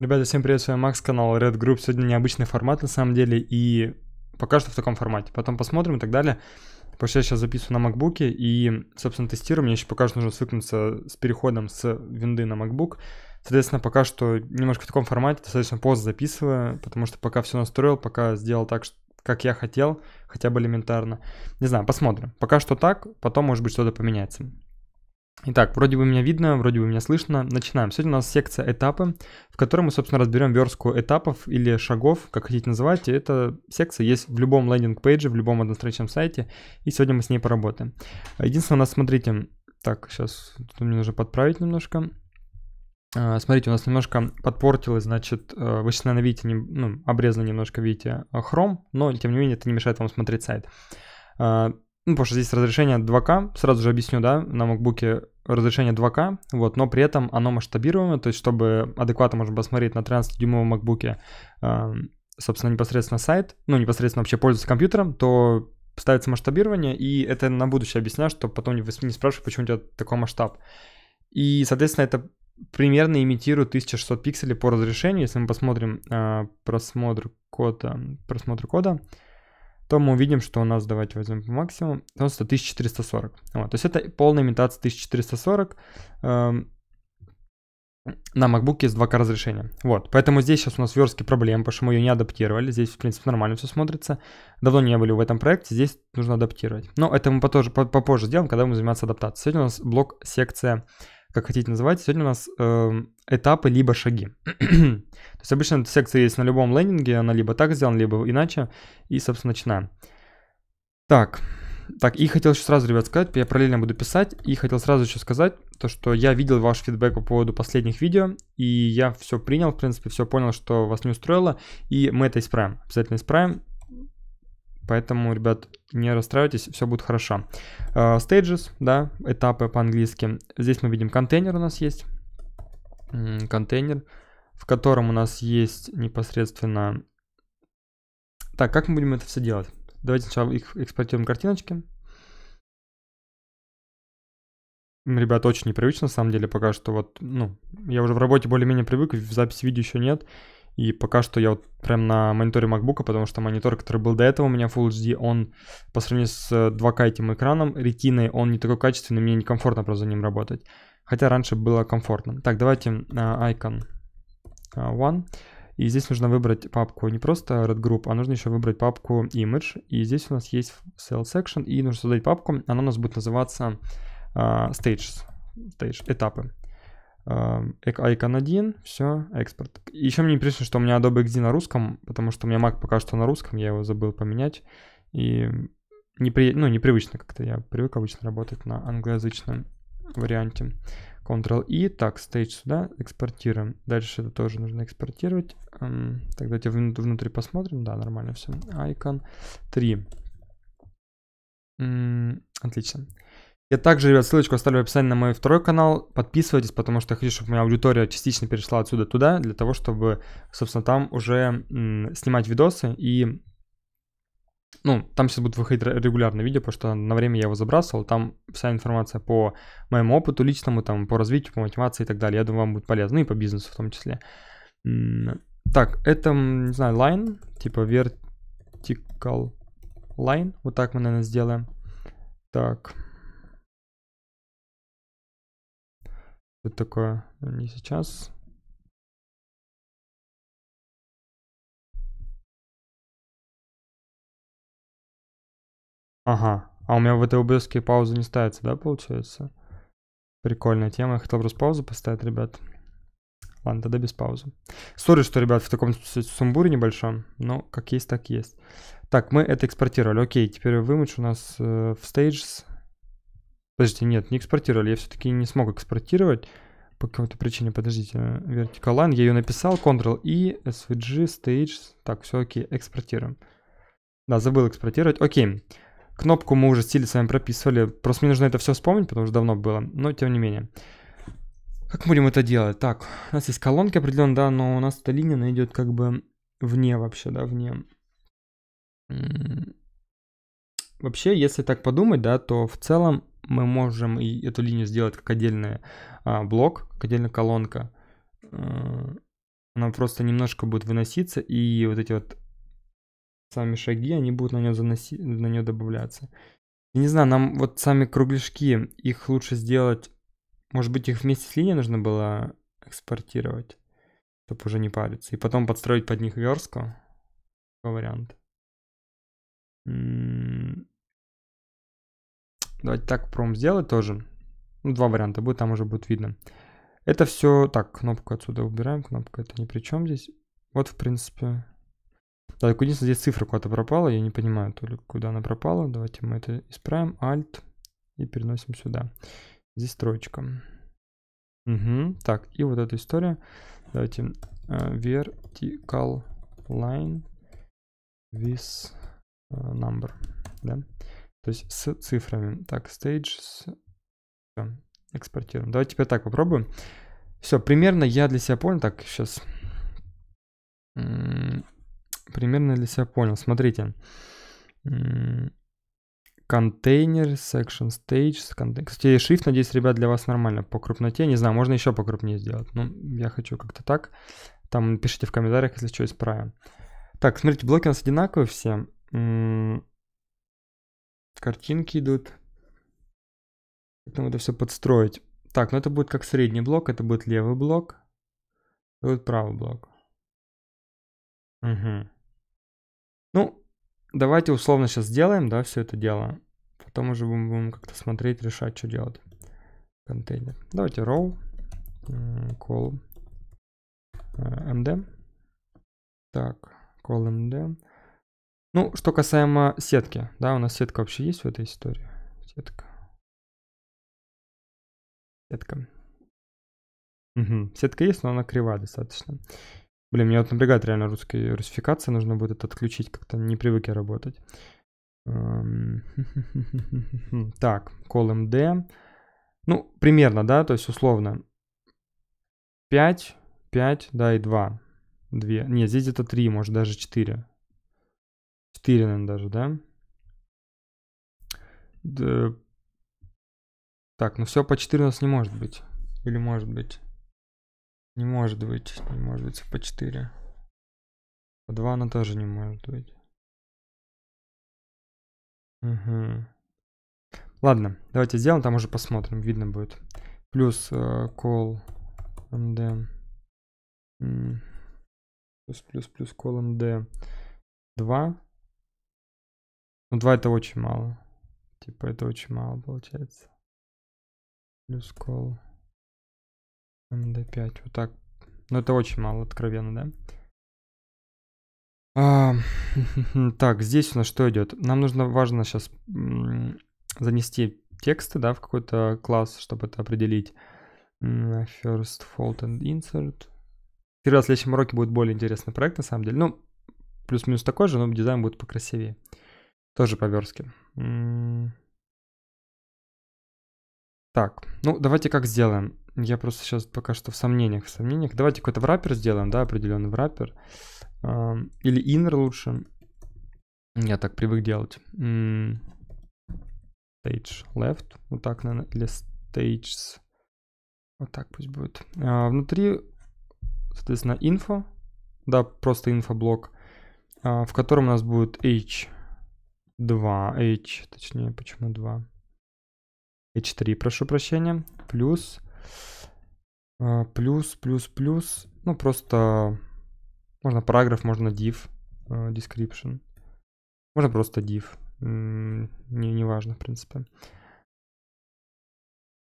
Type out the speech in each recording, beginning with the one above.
Ребята, всем привет, с вами Макс, канал Red Group. Сегодня необычный формат на самом деле и пока что в таком формате. Потом посмотрим и так далее. Потому что я сейчас записываю на MacBook и, собственно, тестирую. Мне еще пока что нужно свыкнуться с переходом с винды на MacBook. Соответственно, пока что немножко в таком формате, достаточно поздно записываю, потому что пока все настроил, пока сделал так, как я хотел, хотя бы элементарно. Не знаю, посмотрим. Пока что так, потом, может быть, что-то поменяется. Итак, вроде бы меня видно, вроде бы меня слышно. Начинаем. Сегодня у нас секция этапы, в которой мы, собственно, разберем верстку этапов или шагов, как хотите называйте. Эта секция есть в любом лендинг-пейдже, в любом одностраничном сайте, и сегодня мы с ней поработаем. Единственное, у нас, смотрите, так, сейчас тут мне нужно подправить немножко. А, смотрите, у нас немножко подпортилось, значит, э, вы сейчас, наверное, видите, ну, обрезано немножко, видите, э, хром, но, тем не менее, это не мешает вам смотреть сайт. А, ну, потому что здесь разрешение 2К, сразу же объясню, да, на макбуке разрешение 2К, вот, но при этом оно масштабируемое, то есть чтобы адекватно можно посмотреть на 13-дюймовом MacBook, эм, собственно, непосредственно сайт, ну, непосредственно вообще пользоваться компьютером, то ставится масштабирование, и это на будущее объясняю, чтобы потом не, не спрашивают, почему у тебя такой масштаб. И, соответственно, это примерно имитирует 1600 пикселей по разрешению, если мы посмотрим э, просмотр кода, просмотр кода, то мы увидим, что у нас, давайте возьмем по максимуму, просто 1440. Вот, то есть это полная имитация 1440 эм, на MacBook с 2К разрешения. Вот, поэтому здесь сейчас у нас верстки проблем, потому что мы ее не адаптировали. Здесь, в принципе, нормально все смотрится. Давно не были в этом проекте, здесь нужно адаптировать. Но это мы попозже, попозже сделаем, когда мы заниматься адаптацией. Сегодня у нас блок секция как хотите называть, сегодня у нас э, этапы либо шаги. То есть обычно эта секция есть на любом лендинге, она либо так сделана, либо иначе. И, собственно, начинаем. Так, так, и хотел еще сразу, ребят, сказать, я параллельно буду писать, и хотел сразу еще сказать, то, что я видел ваш фидбэк по поводу последних видео, и я все принял, в принципе, все понял, что вас не устроило, и мы это исправим, обязательно исправим, Поэтому, ребят, не расстраивайтесь, все будет хорошо. А, stages, да, этапы по-английски. Здесь мы видим контейнер у нас есть. Контейнер, в котором у нас есть непосредственно... Так, как мы будем это все делать? Давайте сначала их экспортируем картиночки. Ребят, очень непривычно, на самом деле, пока что вот, ну, я уже в работе более-менее привык, в записи видео еще нет. И пока что я вот прям на мониторе MacBook, потому что монитор, который был до этого у меня Full HD, он по сравнению с 2К э, этим экраном, ретиной, он не такой качественный, мне некомфортно просто за ним работать. Хотя раньше было комфортно. Так, давайте uh, Icon э, One. И здесь нужно выбрать папку не просто Red Group, а нужно еще выбрать папку Image. И здесь у нас есть Sale Section, и нужно создать папку. Она у нас будет называться uh, Stages, stage, этапы. Эм, Icon 1, все, экспорт. Еще мне пришло, что у меня Adobe XD на русском, потому что у меня Mac пока что на русском, я его забыл поменять. И непри... ну, непривычно как-то, я привык обычно работать на англоязычном варианте. Ctrl-I, так, Stage сюда, экспортируем. Дальше это тоже нужно экспортировать. Эм, так, давайте внутрь посмотрим, да, нормально все. Icon 3. Отлично. Я также, ребят, ссылочку оставлю в описании на мой второй канал. Подписывайтесь, потому что я хочу, чтобы у меня аудитория частично перешла отсюда туда, для того, чтобы, собственно, там уже снимать видосы и... Ну, там сейчас будут выходить регулярно видео, потому что на время я его забрасывал. Там вся информация по моему опыту личному, там, по развитию, по мотивации и так далее. Я думаю, вам будет полезно, и по бизнесу в том числе. Так, это, не знаю, line, типа vertical line. Вот так мы, наверное, сделаем. Так. это такое. Не сейчас. Ага. А у меня в этой обыске пауза не ставится, да, получается? Прикольная тема. Я хотел просто паузу поставить, ребят. Ладно, тогда без паузы. Сори, что, ребят, в таком сумбуре небольшом, но как есть, так есть. Так, мы это экспортировали. Окей, теперь вымочу у нас э, в Stages Подождите, нет, не экспортировали. Я все-таки не смог экспортировать по какой-то причине. Подождите, vertical line. Я ее написал, Ctrl-I, SVG, Stage. Так, все окей, экспортируем. Да, забыл экспортировать. Окей. Кнопку мы уже стили с вами прописывали. Просто мне нужно это все вспомнить, потому что давно было. Но тем не менее. Как будем это делать? Так, у нас есть колонки определенно, да, но у нас эта линия, она идет как бы вне вообще, да, вне. Вообще, если так подумать, да, то в целом мы можем и эту линию сделать как отдельный а, блок, как отдельная колонка. Она э, просто немножко будет выноситься, и вот эти вот сами шаги, они будут на нее, заноси... на нее добавляться. не знаю, нам вот сами кругляшки, их лучше сделать... Может быть, их вместе с линией нужно было экспортировать, чтобы уже не париться. И потом подстроить под них верстку. Такой вариант. Давайте так попробуем сделать тоже. Ну, два варианта будет, там уже будет видно. Это все... Так, кнопку отсюда убираем, кнопка это ни при чем здесь. Вот, в принципе... Так, единственное, здесь цифра куда-то пропала, я не понимаю, то ли куда она пропала. Давайте мы это исправим. Alt и переносим сюда. Здесь строчка. Угу. Так, и вот эта история. Давайте uh, vertical line with uh, number. Да? То есть с цифрами. Так, stage Все, э, экспортируем. Давайте теперь так попробуем. Все, примерно я для себя понял. Так, сейчас. Примерно для себя понял. Смотрите. Контейнер, section stage. Кстати, shift, надеюсь, ребят, для вас нормально. По крупноте, не знаю, можно еще покрупнее сделать. Но я хочу как-то так. Там пишите в комментариях, если что, исправим. Так, смотрите, блоки у нас одинаковые все картинки идут. Поэтому это все подстроить. Так, ну это будет как средний блок, это будет левый блок. Это будет правый блок. Угу. Ну, давайте условно сейчас сделаем, да, все это дело. Потом уже будем, будем как-то смотреть, решать, что делать. Контейнер. Давайте row, call, md. Так, call md. Эм ну, что касаемо сетки, да, у нас сетка вообще есть в этой истории? Сетка. Сетка. Угу. Сетка есть, но она кривая достаточно. Блин, меня вот напрягает реально русская русификация, нужно будет это отключить, как-то не привык я работать. Эм. Так, call md. Ну, примерно, да, то есть условно. 5, 5, да, и 2. 2. Не, здесь где-то 3, может даже 4. 4, наверное, даже, да? да. Э, так, ну все по у нас не может быть. Или может быть? Не может быть. Не может быть по 4. По 2 она тоже не может быть. Угу. Ладно, давайте сделаем, там уже посмотрим, видно будет. Плюс uh, call md. Плюс, плюс, плюс call md 2. Ну, 2 это очень мало. Типа, это очень мало получается. Плюс кол. МД5. А, ну вот так. Ну, это очень мало, откровенно, да? А, так, здесь у нас что идет? Нам нужно важно сейчас занести тексты, да, в какой-то класс, чтобы это определить. First fault and insert. Первый раз в следующем уроке будет более интересный проект, на самом деле. Ну, плюс-минус такой же, но дизайн будет покрасивее. Тоже по верстке. Так, ну давайте как сделаем. Я просто сейчас пока что в сомнениях, в сомнениях. Давайте какой-то враппер сделаем, да, определенный враппер. Или inner лучше. Я так привык делать. Stage left, вот так, наверное, или stages. Вот так пусть будет. А, внутри, соответственно, info, да, просто инфоблок, а, в котором у нас будет h 2, h, точнее, почему 2? h3, прошу прощения, плюс, э, плюс, плюс, плюс, ну просто, можно параграф, можно div, э, description, можно просто div, не, не важно, в принципе.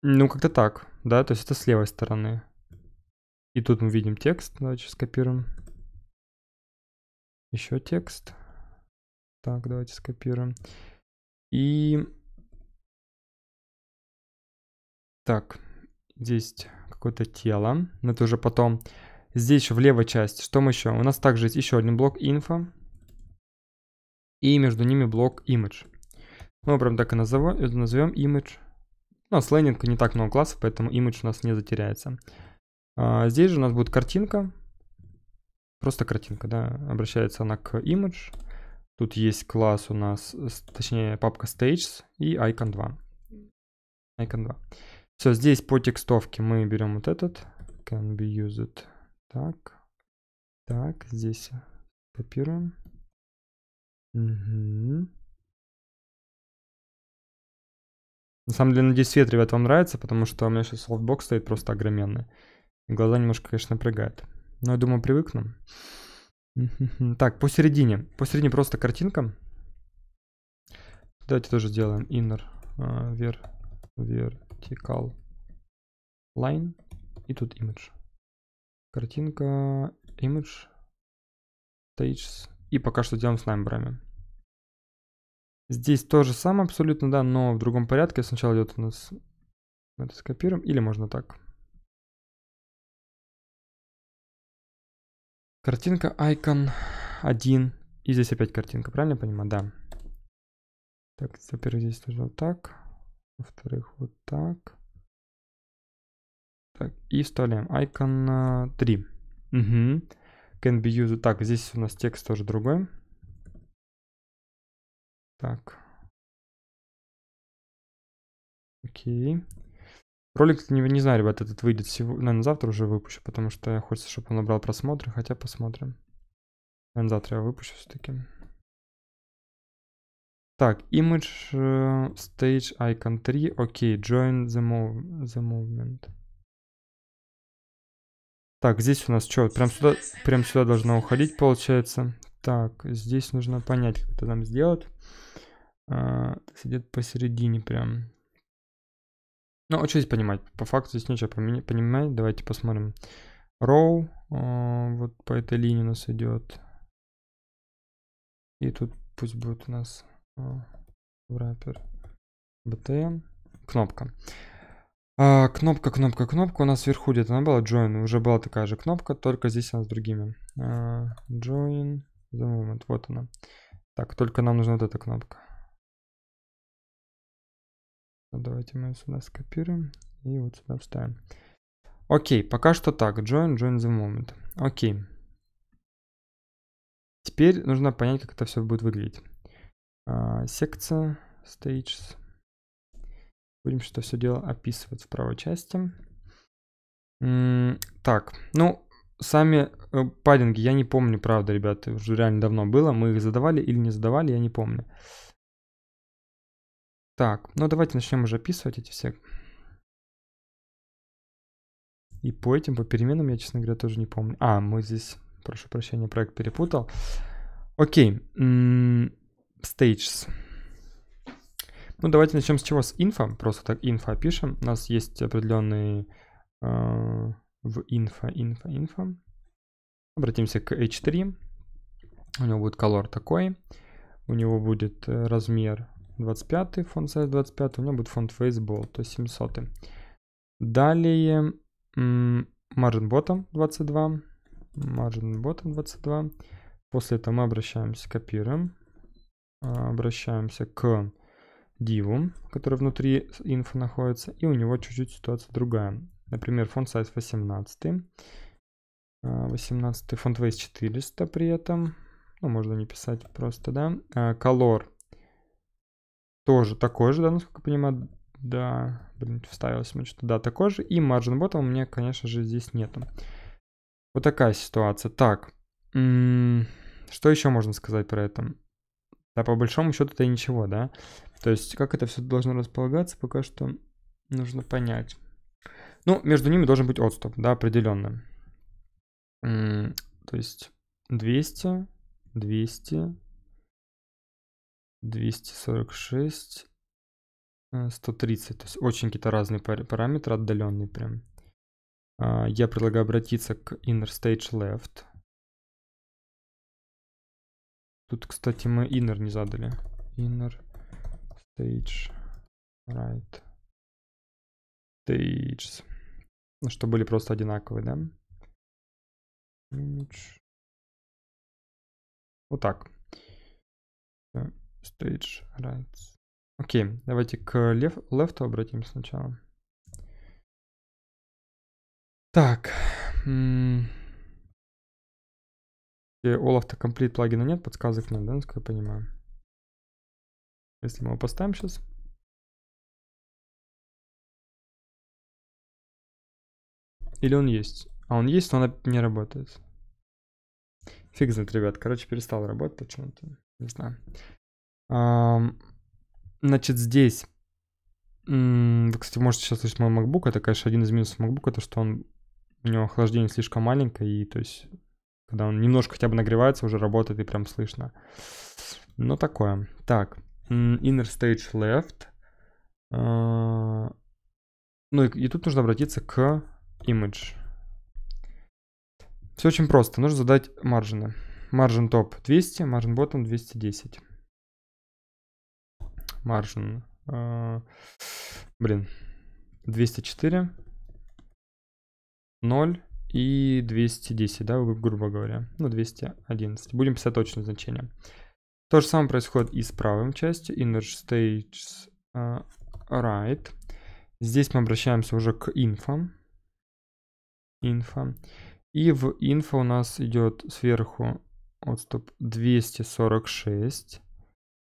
Ну, как-то так, да, то есть это с левой стороны. И тут мы видим текст, давайте скопируем. Еще текст. Так, давайте скопируем. И... Так, здесь какое-то тело. Но это уже потом. Здесь еще в левой части. Что мы еще? У нас также есть еще один блок info. И между ними блок image. Мы прям так и назовем, назовем image. Ну, а с не так много классов, поэтому image у нас не затеряется. А, здесь же у нас будет картинка. Просто картинка, да. Обращается она к image. Тут есть класс у нас, э, точнее папка Stages и Icon 2. Icon 2. Все, здесь по текстовке мы берем вот этот. Can be used. Так. Так, здесь копируем. Угу. На самом деле, надеюсь, свет, ребят, вам нравится, потому что у меня сейчас софтбокс стоит просто огроменный. И глаза немножко, конечно, напрягают. Но я думаю, привыкну. Так, посередине. Посередине просто картинка. Давайте тоже сделаем inner uh, а, ver, vertical line. И тут image. Картинка, image, stages. И пока что делаем с намбрами. Здесь то же самое абсолютно, да, но в другом порядке. Сначала идет у нас... Мы это скопируем. Или можно так. Картинка icon 1. И здесь опять картинка, правильно я понимаю? Да. Так, во-первых, здесь тоже вот так. Во-вторых, вот так. Так, и вставляем icon 3. Э, угу. Can be used. Так, здесь у нас текст тоже другой. Так. Окей. Ролик, не, не знаю, ребят, этот выйдет сегодня, наверное, завтра уже выпущу, потому что хочется, чтобы он набрал просмотры, хотя посмотрим. Наверное, завтра я выпущу все-таки. Так, image э, stage icon 3, окей, okay, join the, move, the movement. Так, здесь у нас что, прям сюда, прям сюда должно уходить, получается. Так, здесь нужно понять, как это нам сделать. Uh, а, сидит посередине прям. Ну, а что здесь понимать? По факту здесь нечего понимать. Давайте посмотрим. Row а, вот по этой линии у нас идет. И тут пусть будет у нас wrapper а, btn. Кнопка. А, кнопка, кнопка, кнопка. У нас вверху где-то она была join. Уже была такая же кнопка, только здесь она с другими. А, join the moment. Вот она. Так, только нам нужна вот эта кнопка. Ну, давайте мы сюда скопируем и вот сюда вставим. Окей, пока что так. Join, join the moment. Окей. Теперь нужно понять, как это все будет выглядеть. А, секция, stages. Будем что все дело описывать в правой части. М так, ну, сами э, паддинги я не помню, правда, ребята, уже реально давно было. Мы их задавали или не задавали, я не помню. Так, ну давайте начнем уже описывать эти все. И по этим, по переменам я, честно говоря, тоже не помню. А, мы здесь, прошу прощения, проект перепутал. Окей, okay. stages. Ну, давайте начнем с чего? С инфа. Просто так инфа пишем. У нас есть определенные э, в инфа, инфа, инфа. Обратимся к h3. У него будет color такой. У него будет э, размер 25, фонд size 25, у меня будет фонд фейсбол то есть 700. Далее margin bottom 22, margin bottom 22. После этого мы обращаемся, копируем, а, обращаемся к диву, который внутри инфо находится, и у него чуть-чуть ситуация другая. Например, фонд size 18, 18 фонд weight 400 при этом, ну, можно не писать просто, да, а, color тоже такой же, да, насколько я понимаю. Да, блин, вставилось мне что-то. Да, такой же. И margin bottom у меня, конечно же, здесь нету. Вот такая ситуация. Так, что еще можно сказать про это? Да, по большому счету, это ничего, да? То есть, как это все должно располагаться, пока что нужно понять. Ну, между ними должен быть отступ, да, определенно. То есть 200, 200, 246, 130. Э, То есть очень какие-то разные параметры, отдаленные прям. А, я предлагаю обратиться к inner stage left. Тут, кстати, мы inner не задали. Inner stage right. Stages. Ну, Что были просто одинаковые, да? Image. Вот так. Stage rights. Окей, давайте к лев, left обратимся сначала. Так. Олаф-то комплит плагина нет, подсказок нет, да, насколько я понимаю. Если мы его поставим сейчас. Или он есть? А он есть, но он не работает. Фиг знает, ребят. Короче, перестал работать почему-то. Не знаю. Значит, здесь... Вы, кстати, можете сейчас слышать мой MacBook. Это, конечно, один из минусов MacBook, это что он у него охлаждение слишком маленькое, и то есть, когда он немножко хотя бы нагревается, уже работает и прям слышно. Но ну, такое. Так, inner stage left. А, ну и, и тут нужно обратиться к image. Все очень просто. Нужно задать маржины. Margin top 200, margin bottom 210 маржин а, блин, 204, 0 и 210, да, грубо говоря, ну 211. Будем писать точное значение. То же самое происходит и с правой частью, inner stage а, right. Здесь мы обращаемся уже к info. Info. И в info у нас идет сверху отступ 246.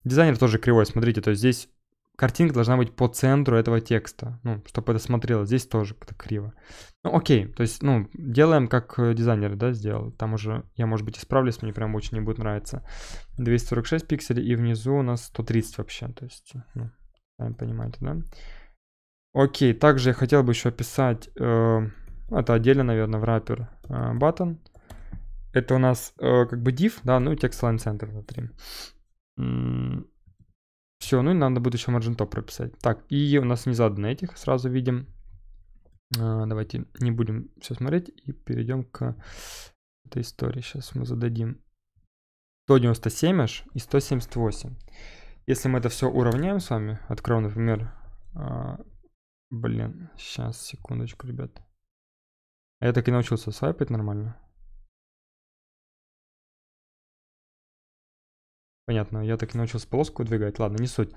Дизайнер тоже кривой, смотрите, то есть здесь картинка должна быть по центру этого текста, ну, чтобы это смотрелось, здесь тоже как-то криво. Ну, окей, то есть, ну, делаем, как э, дизайнер, да, сделал, там уже я, может быть, исправлюсь, мне прям очень не будет нравиться. 246 пикселей, и внизу у нас 130 вообще, то есть, ну, сами понимаете, да. Окей, также я хотел бы еще описать, э, ну, это отдельно, наверное, в wrapper э, Это у нас э, как бы div, да, ну и текст line center внутри. Все, ну и надо будет еще margin top прописать. Так, и у нас не задано этих, сразу видим. А, давайте не будем все смотреть и перейдем к этой истории. Сейчас мы зададим 197 аж и 178. Если мы это все уравняем с вами, откроем, например, а, блин, сейчас, секундочку, ребят. Я так и научился свайпать нормально. Понятно, я так и научился полоску двигать. Ладно, не суть.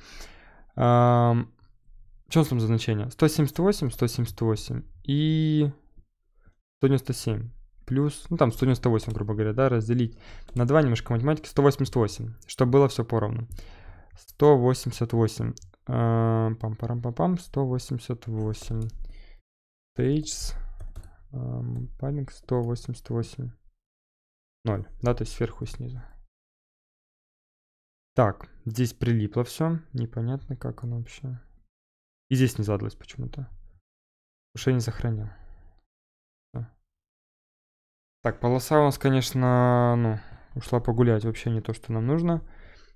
Эм, что там значение? 178, 178 и 197 плюс, ну там 198, грубо говоря, да, разделить на 2, немножко математики, 188, чтобы было все поровну. 188. Э, Пам-парам-пам-пам, 188. Stages. Э, 188. 0, да, то есть сверху и снизу. Так, здесь прилипло все. Непонятно, как оно вообще. И здесь не задалось почему-то. Уже не сохранил. Так, полоса у нас, конечно, ну, ушла погулять. Вообще не то, что нам нужно.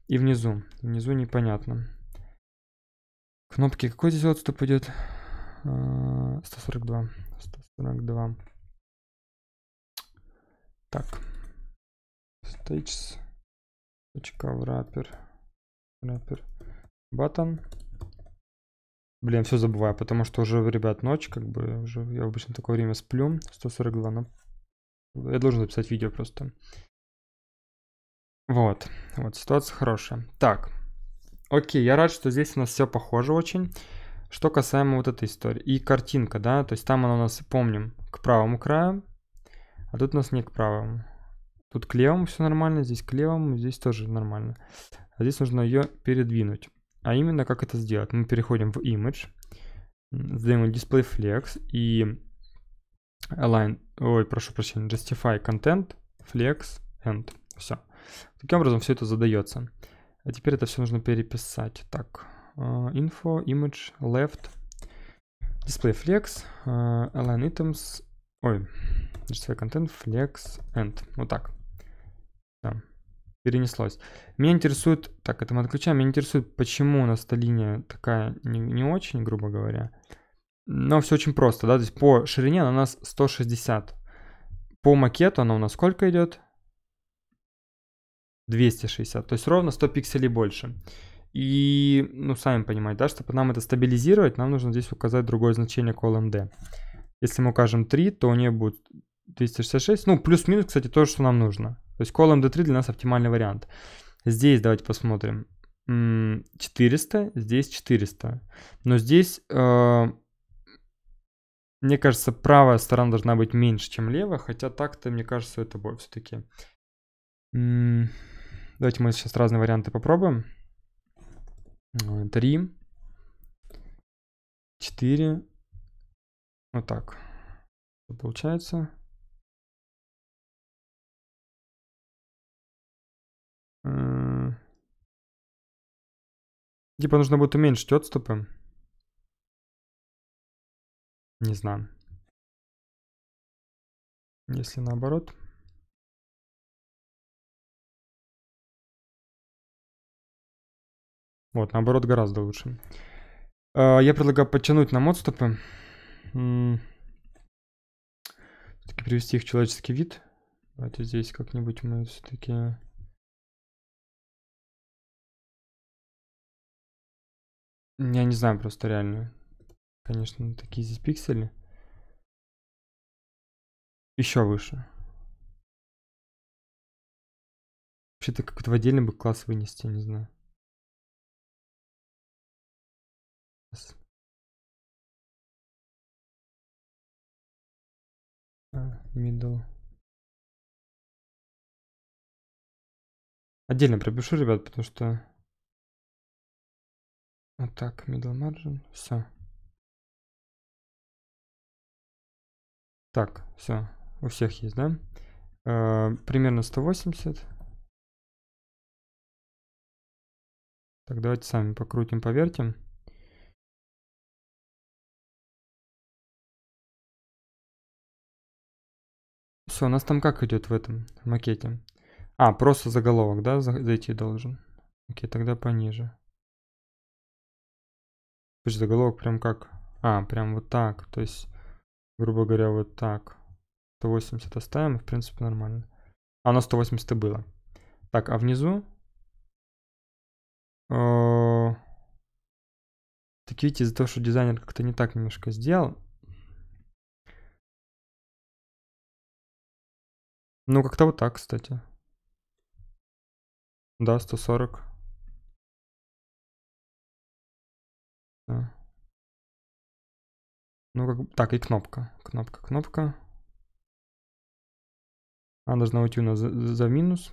И внизу. Внизу непонятно. Кнопки. Какой здесь отступ идет? 142. 142. Так. Stages. Точка wrapper. Wrapper. Button. Блин, все забываю, потому что уже, ребят, ночь, как бы, уже я обычно такое время сплю, 142, но я должен записать видео просто. Вот, вот, ситуация хорошая. Так, окей, я рад, что здесь у нас все похоже очень. Что касаемо вот этой истории. И картинка, да, то есть там она у нас, помним, к правому краю, а тут у нас не к правому. Тут к левому все нормально, здесь к левому, здесь тоже нормально. А здесь нужно ее передвинуть. А именно как это сделать? Мы переходим в Image, задаем Display Flex и Align, ой, прошу прощения, Justify Content, Flex, End. Все. Таким образом все это задается. А теперь это все нужно переписать. Так, э, Info, Image, Left, Display Flex, э, Align Items, ой, Justify Content, Flex, End. Вот так перенеслось. Меня интересует, так, это мы отключаем, меня интересует, почему у нас эта линия такая не, не очень, грубо говоря. Но все очень просто, да, то есть по ширине она у нас 160. По макету она у нас сколько идет? 260, то есть ровно 100 пикселей больше. И, ну, сами понимаете, да, чтобы нам это стабилизировать, нам нужно здесь указать другое значение колмд. Если мы укажем 3, то у нее будет 266, ну, плюс-минус, кстати, то, что нам нужно. То есть column d3 для нас оптимальный вариант. Здесь давайте посмотрим. 400, здесь 400. Но здесь, э, мне кажется, правая сторона должна быть меньше, чем левая, хотя так-то, мне кажется, это больше все-таки. Давайте мы сейчас разные варианты попробуем. 3, 4, вот так получается. Типа нужно будет уменьшить отступы. Не знаю. Если наоборот. Вот, наоборот, гораздо лучше. А, я предлагаю подтянуть нам отступы. Все-таки привести их в человеческий вид. Давайте здесь как-нибудь мы все-таки Я не знаю просто реально. Конечно, такие здесь пиксели. Еще выше. Вообще-то как-то в отдельный бы класс вынести, не знаю. Сейчас. А, middle. Отдельно пропишу, ребят, потому что вот так, middle margin, все. Так, все, у всех есть, да? Э, примерно 180. Так, давайте сами покрутим, повертим. Все, у нас там как идет в этом в макете? А, просто заголовок, да, зайти должен. Окей, тогда пониже. То есть заголовок прям как... А, прям вот так. То есть, грубо говоря, вот так. 180 оставим, в принципе, нормально. А на 180 и было. Так, а внизу... Э, так видите, из-за того, что дизайнер как-то не так немножко сделал, Ну, как-то вот так, кстати. Да, 140. Да. Э. Ну, как... Так, и кнопка. Кнопка, кнопка. Она должна уйти у нас за, за минус.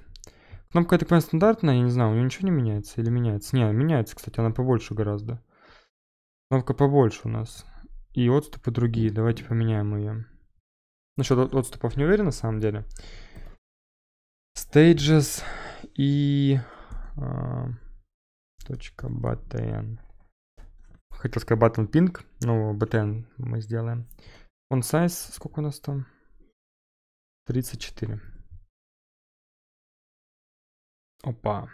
Кнопка, я так понимаю, стандартная, я не знаю, у нее ничего не меняется или меняется? Не, меняется, кстати, она побольше гораздо. Кнопка побольше у нас. И отступы другие, давайте поменяем ее. Насчет отступов не уверен, на самом деле. Stages и... Э, точка хотел сказать button ping, но btn мы сделаем. Font size, сколько у нас там? 34. Опа.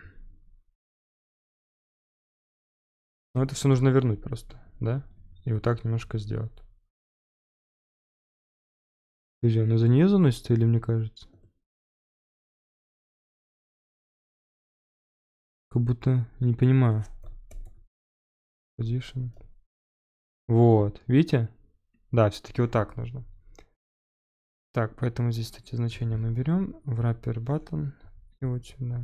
Но ну, это все нужно вернуть просто, да? И вот так немножко сделать. Друзья, ну за нее заносится или мне кажется? Как будто не понимаю. Position. Вот, видите? Да, все-таки вот так нужно. Так, поэтому здесь, кстати, значение мы берем wrapper button и вот сюда.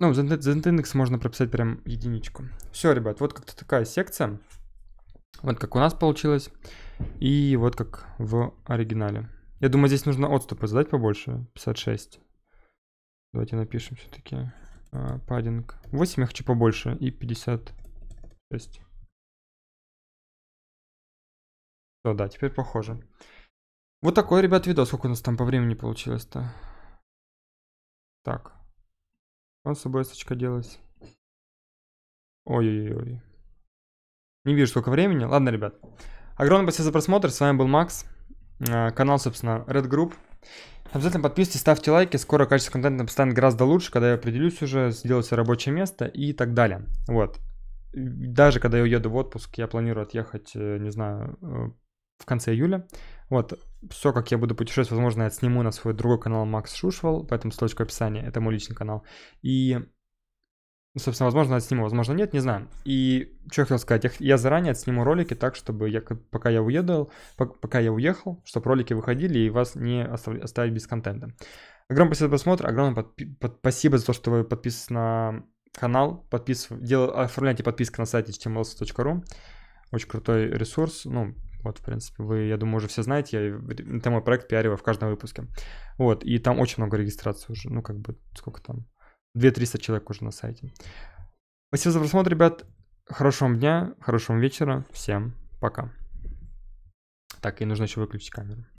Ну, за Nginx можно прописать прям единичку. Все, ребят, вот как-то такая секция. Вот как у нас получилось. И вот как в оригинале. Я думаю, здесь нужно отступы задать побольше. 56. Давайте напишем все-таки э, паддинг. 8 я хочу побольше типа, и 56. Все, да, теперь похоже. Вот такой, ребят, видос. Сколько у нас там по времени получилось-то? Так. Он с собой сочка делась. Ой-ой-ой. Не вижу, сколько времени. Ладно, ребят. Огромное спасибо за просмотр. С вами был Макс. А, канал, собственно, Red Group. Обязательно подписывайтесь, ставьте лайки. Скоро качество контента станет гораздо лучше, когда я определюсь уже, сделаю себе рабочее место и так далее. Вот. Даже когда я уеду в отпуск, я планирую отъехать, э, не знаю, э, в конце июля. Вот, все, как я буду путешествовать, возможно, я сниму на свой другой канал Макс Шушвал, поэтому ссылочка в описании, это мой личный канал. И ну, собственно, возможно, отсниму, возможно, нет, не знаю. И что я хотел сказать, я, заранее отсниму ролики так, чтобы я, пока я уедал, пока я уехал, чтобы ролики выходили и вас не оставить без контента. Огромное спасибо за просмотр, огромное подпи- под- спасибо за то, что вы подписываетесь на канал, подписывайтесь, дел- оформляйте подписку на сайте html.ru. Эм очень крутой ресурс, ну, вот, в принципе, вы, я думаю, уже все знаете, я, это мой проект пиариваю в каждом выпуске. Вот, и там очень много регистрации уже, ну, как бы, сколько там, 2300 человек уже на сайте. Спасибо за просмотр, ребят. Хорошего вам дня, хорошего вам вечера. Всем пока. Так, и нужно еще выключить камеру.